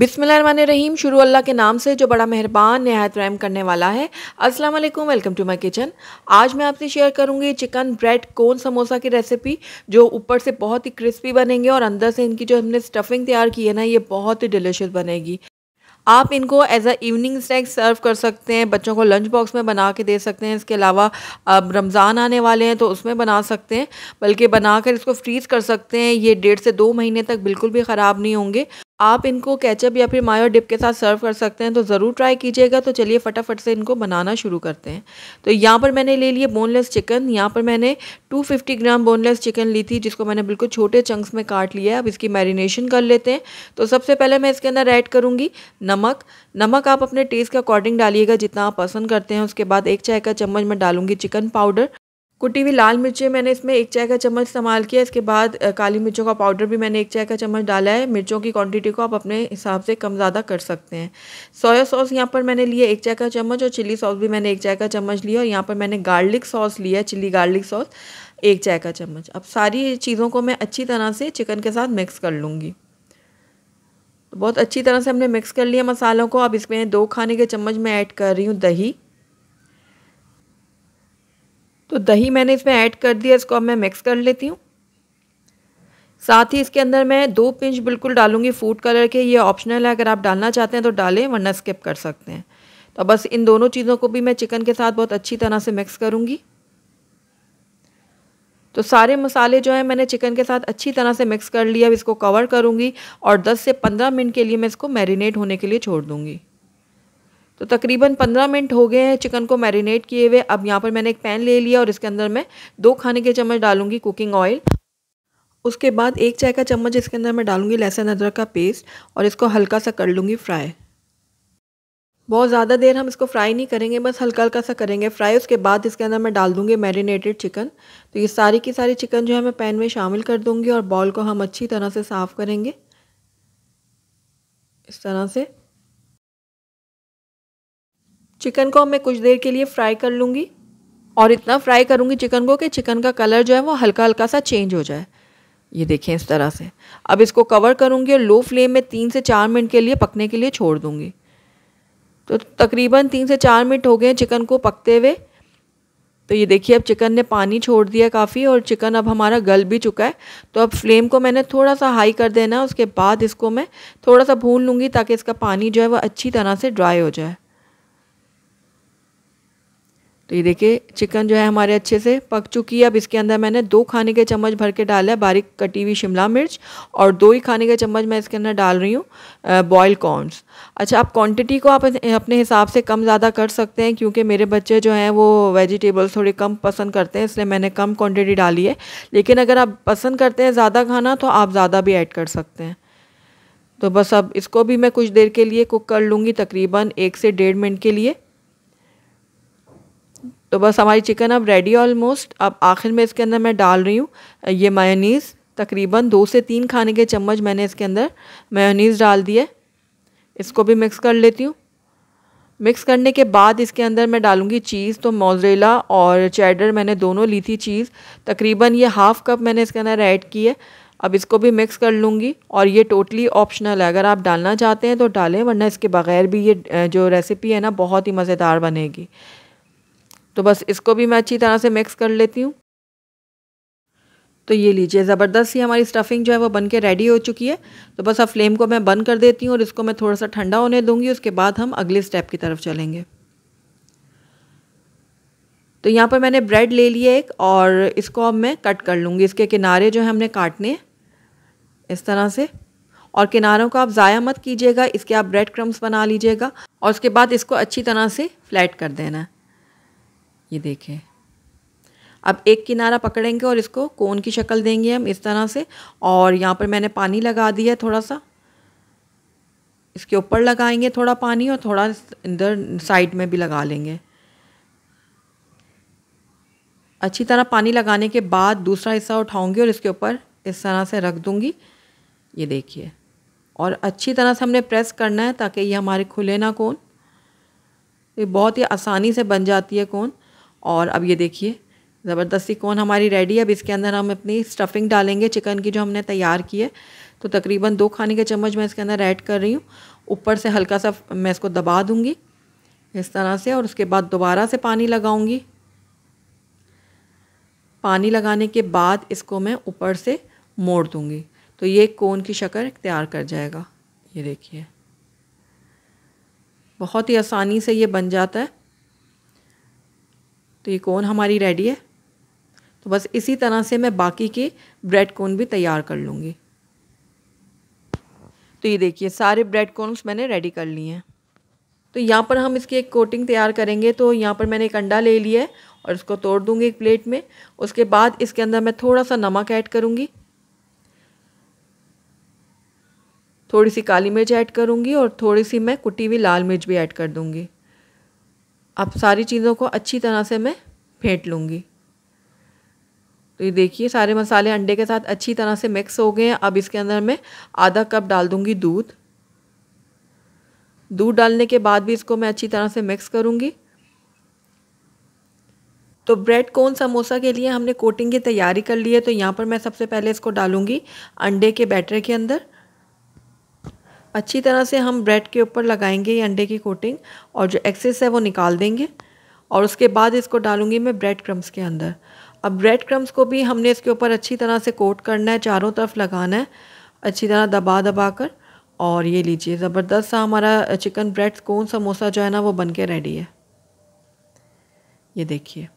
बिसमान शुरू अल्लाह के नाम से जो बड़ा मेहरबान नहायत रहम करने वाला है अस्सलाम वालेकुम वेलकम टू माय किचन आज मैं आपसे शेयर करूंगी चिकन ब्रेड कोन समोसा की रेसिपी जो ऊपर से बहुत ही क्रिस्पी बनेंगे और अंदर से इनकी जो हमने स्टफिंग तैयार की है ना ये बहुत ही डिलिशियस बनेगी आप इनको as a evening snacks serve कर सकते हैं बच्चों को लंच बॉक्स में बना के दे सकते हैं इसके अलावा अब रमज़ान आने वाले हैं तो उसमें बना सकते हैं बल्कि बनाकर इसको फ्रीज़ कर सकते हैं ये डेढ़ से दो महीने तक बिल्कुल भी ख़राब नहीं होंगे आप इनको कैचअप या फिर मायो डिप के साथ सर्व कर सकते हैं तो ज़रूर ट्राई कीजिएगा तो चलिए फटाफट से इनको बनाना शुरू करते हैं तो यहाँ पर मैंने ले लिए बोनलेस चिकन यहाँ पर मैंने 250 ग्राम बोनलेस चिकन ली थी जिसको मैंने बिल्कुल छोटे चंक्स में काट लिया है अब इसकी मैरिनेशन कर लेते हैं तो सबसे पहले मैं इसके अंदर ऐड करूँगी नमक नमक आप अपने टेस्ट के अकॉर्डिंग डालिएगा जितना आप पसंद करते हैं उसके बाद एक चाय का चम्मच मैं डालूंगी चिकन पाउडर कुटी हुई लाल मिर्चें मैंने इसमें एक चाय का चम्मच इस्तेमाल किया इसके बाद काली मिर्चों का पाउडर भी मैंने एक चाय का चम्मच डाला है मिर्चों की क्वांटिटी को आप अपने हिसाब से कम ज़्यादा कर सकते हैं सोया सॉस यहाँ पर मैंने लिया एक चाय का चम्मच और चिली सॉस भी मैंने एक चाय का चम्मच लिया और यहाँ पर मैंने गार्लिक सॉस लिया है चिली गार्लिक सॉस एक चाय का चम्मच अब सारी चीज़ों को मैं अच्छी तरह से चिकन के साथ मिक्स कर लूँगी बहुत अच्छी तरह से हमने मिक्स कर लिया मसालों को अब इसमें दो खाने के चम्मच मैं ऐड कर रही हूँ दही तो दही मैंने इसमें ऐड कर दिया इसको अब मैं मिक्स कर लेती हूँ साथ ही इसके अंदर मैं दो पिंच बिल्कुल डालूंगी फूड कलर के ये ऑप्शनल है अगर आप डालना चाहते हैं तो डालें वरना स्किप कर सकते हैं तो बस इन दोनों चीज़ों को भी मैं चिकन के साथ बहुत अच्छी तरह से मिक्स करूँगी तो सारे मसाले जो हैं मैंने चिकन के साथ अच्छी तरह से मिक्स कर लिया अब इसको कवर करूँगी और 10 से 15 मिनट के लिए मैं इसको मैरिनेट होने के लिए छोड़ दूँगी तो तकरीबन पंद्रह मिनट हो गए हैं चिकन को मैरिनेट किए हुए अब यहाँ पर मैंने एक पैन ले लिया और इसके अंदर मैं दो खाने के चम्मच डालूंगी कुकिंग ऑयल उसके बाद एक चाय का चम्मच इसके अंदर मैं डालूंगी लहसुन अदरक का पेस्ट और इसको हल्का सा कर लूँगी फ्राई बहुत ज़्यादा देर हम इसको फ्राई नहीं करेंगे बस हल्का हल्का सा करेंगे फ्राई उसके बाद इसके अंदर मैं डाल दूँगी मैरिनेटेड चिकन तो ये सारी की सारी चिकन जो है मैं पैन में शामिल कर दूँगी और बॉल को हम अच्छी तरह से साफ़ करेंगे इस तरह से चिकन को मैं कुछ देर के लिए फ्राई कर लूँगी और इतना फ्राई करूँगी चिकन को कि चिकन का कलर जो है वो हल्का हल्का सा चेंज हो जाए ये देखें इस तरह से अब इसको कवर करूँगी और लो फ्लेम में तीन से चार मिनट के लिए पकने के लिए छोड़ दूँगी तो तकरीबन तीन से चार मिनट हो गए चिकन को पकते हुए तो ये देखिए अब चिकन ने पानी छोड़ दिया काफ़ी और चिकन अब हमारा गल भी चुका है तो अब फ्लेम को मैंने थोड़ा सा हाई कर देना है उसके बाद इसको मैं थोड़ा सा भून लूँगी ताकि इसका पानी जो है वह अच्छी तरह से ड्राई हो जाए तो ये देखिए चिकन जो है हमारे अच्छे से पक चुकी है अब इसके अंदर मैंने दो खाने के चम्मच भर के डाला है बारीक कटी हुई शिमला मिर्च और दो ही खाने के चम्मच मैं इसके अंदर डाल रही हूँ बॉयल कॉर्नस अच्छा आप क्वांटिटी को आप अपने हिसाब से कम ज़्यादा कर सकते हैं क्योंकि मेरे बच्चे जो हैं वो वेजिटेबल्स थोड़े कम पसंद करते हैं इसलिए मैंने कम क्वान्टिटी डाली है लेकिन अगर आप पसंद करते हैं ज़्यादा खाना तो आप ज़्यादा भी ऐड कर सकते हैं तो बस अब इसको भी मैं कुछ देर के लिए कुक कर लूँगी तकरीबन एक से डेढ़ मिनट के लिए तो बस हमारी चिकन अब रेडी ऑलमोस्ट अब आखिर में इसके अंदर मैं डाल रही हूँ ये मायोनीज़ तकरीबन दो से तीन खाने के चम्मच मैंने इसके अंदर मायोनीज़ डाल दिए इसको भी मिक्स कर लेती हूँ मिक्स करने के बाद इसके अंदर मैं डालूँगी चीज़ तो मोजरेला और चैडर मैंने दोनों ली थी चीज़ तकरीबन ये हाफ़ कप मैंने इसके अंदर ऐड की है अब इसको भी मिक्स कर लूँगी और ये टोटली ऑप्शनल है अगर आप डालना चाहते हैं तो डालें वरना इसके बग़ैर भी ये जो रेसिपी है ना बहुत ही मज़ेदार बनेगी तो बस इसको भी मैं अच्छी तरह से मिक्स कर लेती हूँ तो ये लीजिए ज़बरदस्त ही हमारी स्टफ़िंग जो है वो बन के रेडी हो चुकी है तो बस अब फ्लेम को मैं बंद कर देती हूँ और इसको मैं थोड़ा सा ठंडा होने दूंगी उसके बाद हम अगले स्टेप की तरफ चलेंगे तो यहाँ पर मैंने ब्रेड ले लिया एक और इसको अब मैं कट कर लूँगी इसके किनारे जो है हमने काटने इस तरह से और किनारों को आप ज़ाया मत कीजिएगा इसके आप ब्रेड क्रम्स बना लीजिएगा और उसके बाद इसको अच्छी तरह से फ्लैट कर देना है ये देखें अब एक किनारा पकड़ेंगे और इसको कोन की शक्ल देंगे हम इस तरह से और यहाँ पर मैंने पानी लगा दिया है थोड़ा सा इसके ऊपर लगाएंगे थोड़ा पानी और थोड़ा इधर साइड में भी लगा लेंगे अच्छी तरह पानी लगाने के बाद दूसरा हिस्सा उठाऊंगी और इसके ऊपर इस तरह से रख दूंगी ये देखिए और अच्छी तरह से हमने प्रेस करना है ताकि ये हमारे खुले ना कौन ये बहुत ही आसानी से बन जाती है कौन और अब ये देखिए ज़बरदस्ती कौन हमारी रेडी है अब इसके अंदर हम अपनी स्टफिंग डालेंगे चिकन की जो हमने तैयार की है तो तकरीबन दो खाने के चम्मच मैं इसके अंदर ऐड कर रही हूँ ऊपर से हल्का सा मैं इसको दबा दूँगी इस तरह से और उसके बाद दोबारा से पानी लगाऊँगी पानी लगाने के बाद इसको मैं ऊपर से मोड़ दूँगी तो ये कोन की शक्ल तैयार कर जाएगा ये देखिए बहुत ही आसानी से ये बन जाता है तो ये कोन हमारी रेडी है तो बस इसी तरह से मैं बाकी के ब्रेड कोन भी तैयार कर लूँगी तो ये देखिए सारे ब्रेड कोन्स मैंने रेडी कर लिए हैं तो यहाँ पर हम इसकी एक कोटिंग तैयार करेंगे तो यहाँ पर मैंने एक अंडा ले लिया है और इसको तोड़ दूँगी एक प्लेट में उसके बाद इसके अंदर मैं थोड़ा सा नमक ऐड करूँगी थोड़ी सी काली मिर्च ऐड करूँगी और थोड़ी सी मैं कुटी हुई लाल मिर्च भी ऐड कर दूँगी अब सारी चीज़ों को अच्छी तरह से मैं फेंट लूँगी तो ये देखिए सारे मसाले अंडे के साथ अच्छी तरह से मिक्स हो गए हैं अब इसके अंदर मैं आधा कप डाल दूँगी दूध दूध डालने के बाद भी इसको मैं अच्छी तरह से मिक्स करूँगी तो ब्रेड कौन समोसा के लिए हमने कोटिंग की तैयारी कर ली है तो यहाँ पर मैं सबसे पहले इसको डालूँगी अंडे के बैटर के अंदर अच्छी तरह से हम ब्रेड के ऊपर लगाएंगे ये अंडे की कोटिंग और जो एक्सेस है वो निकाल देंगे और उसके बाद इसको डालूंगी मैं ब्रेड क्रम्स के अंदर अब ब्रेड क्रम्स को भी हमने इसके ऊपर अच्छी तरह से कोट करना है चारों तरफ लगाना है अच्छी तरह दबा दबा कर और ये लीजिए ज़बरदस्त सा हमारा चिकन ब्रेड कौन समोसा जो है ना वो बन के रेडी है ये देखिए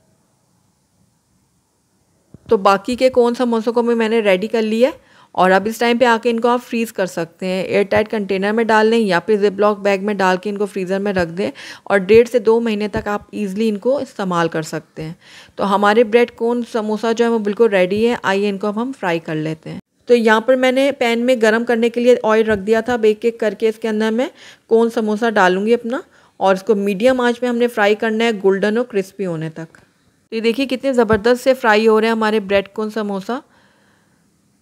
तो बाकी के कौन समोसों को भी मैंने रेडी कर लिया है और अब इस टाइम पे आके इनको आप फ्रीज़ कर सकते हैं एयर टाइट कंटेनर में डाल लें या फिर जिप लॉक बैग में डाल के इनको फ्रीज़र में रख दें और डेढ़ से दो महीने तक आप ईज़िली इनको इस्तेमाल कर सकते हैं तो हमारे ब्रेड कोन समोसा जो है वो बिल्कुल रेडी है आइए इनको अब हम फ्राई कर लेते हैं तो यहाँ पर मैंने पैन में गर्म करने के लिए ऑयल रख दिया था बेक एक करके इसके अंदर मैं कोन समोसा डालूंगी अपना और इसको मीडियम आँच में हमने फ्राई करना है गोल्डन और क्रिस्पी होने तक तो ये देखिए कितने ज़बरदस्त से फ्राई हो रहे हैं हमारे ब्रेड कोन समोसा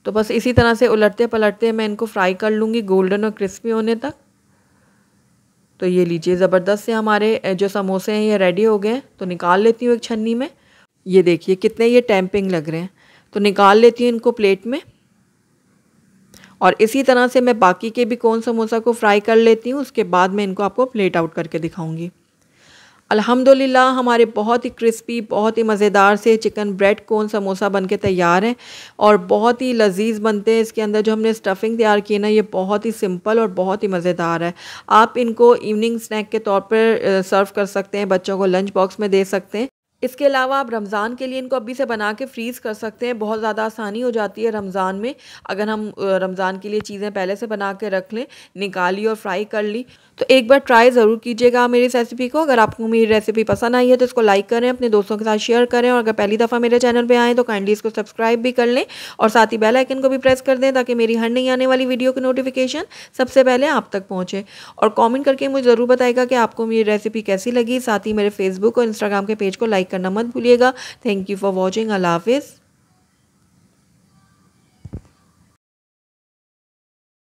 तो बस इसी तरह से उलटते पलटते मैं इनको फ्राई कर लूँगी गोल्डन और क्रिस्पी होने तक तो ये लीजिए ज़बरदस्त से हमारे जो समोसे हैं ये रेडी हो गए हैं तो निकाल लेती हूँ एक छन्नी में ये देखिए कितने ये टैंपिंग लग रहे हैं तो निकाल लेती हूँ इनको प्लेट में और इसी तरह से मैं बाकी के भी कौन समोसा को फ्राई कर लेती हूँ उसके बाद मैं इनको आपको प्लेट आउट करके दिखाऊँगी अल्हम्दुलिल्लाह हमारे बहुत ही क्रिस्पी बहुत ही मज़ेदार से चिकन ब्रेड कोन समोसा बन के तैयार हैं और बहुत ही लजीज बनते हैं इसके अंदर जो हमने स्टफ़िंग तैयार की है ना ये बहुत ही सिंपल और बहुत ही मज़ेदार है आप इनको इवनिंग स्नैक के तौर पर सर्व कर सकते हैं बच्चों को लंच बॉक्स में दे सकते हैं इसके अलावा आप रमज़ान के लिए इनको अभी से बना के फ्रीज़ कर सकते हैं बहुत ज़्यादा आसानी हो जाती है रमज़ान में अगर हम रमज़ान के लिए चीज़ें पहले से बना के रख लें निकाली और फ्राई कर ली तो एक बार ट्राई ज़रूर कीजिएगा मेरी इस रेसिपी को अगर आपको मेरी रेसिपी पसंद आई है तो इसको लाइक करें अपने दोस्तों के साथ शेयर करें और अगर पहली दफ़ा मेरे चैनल पर आएँ तो काइंडली इसको सब्सक्राइब भी कर लें और साथ ही बेलाइकन को भी प्रेस कर दें ताकि मेरी हर नहीं आने वाली वीडियो की नोटिफिकेशन सबसे पहले आप तक पहुँचे और कॉमेंट करके मुझे ज़रूर बताएगा कि आपको मेरी रेसिपी कैसी लगी साथ ही मेरे फेसबुक और इंस्टाग्राम के पेज को लाइक लाइक करना मत भूलिएगा थैंक यू फॉर वॉचिंग अलाफिज़ हाफिज़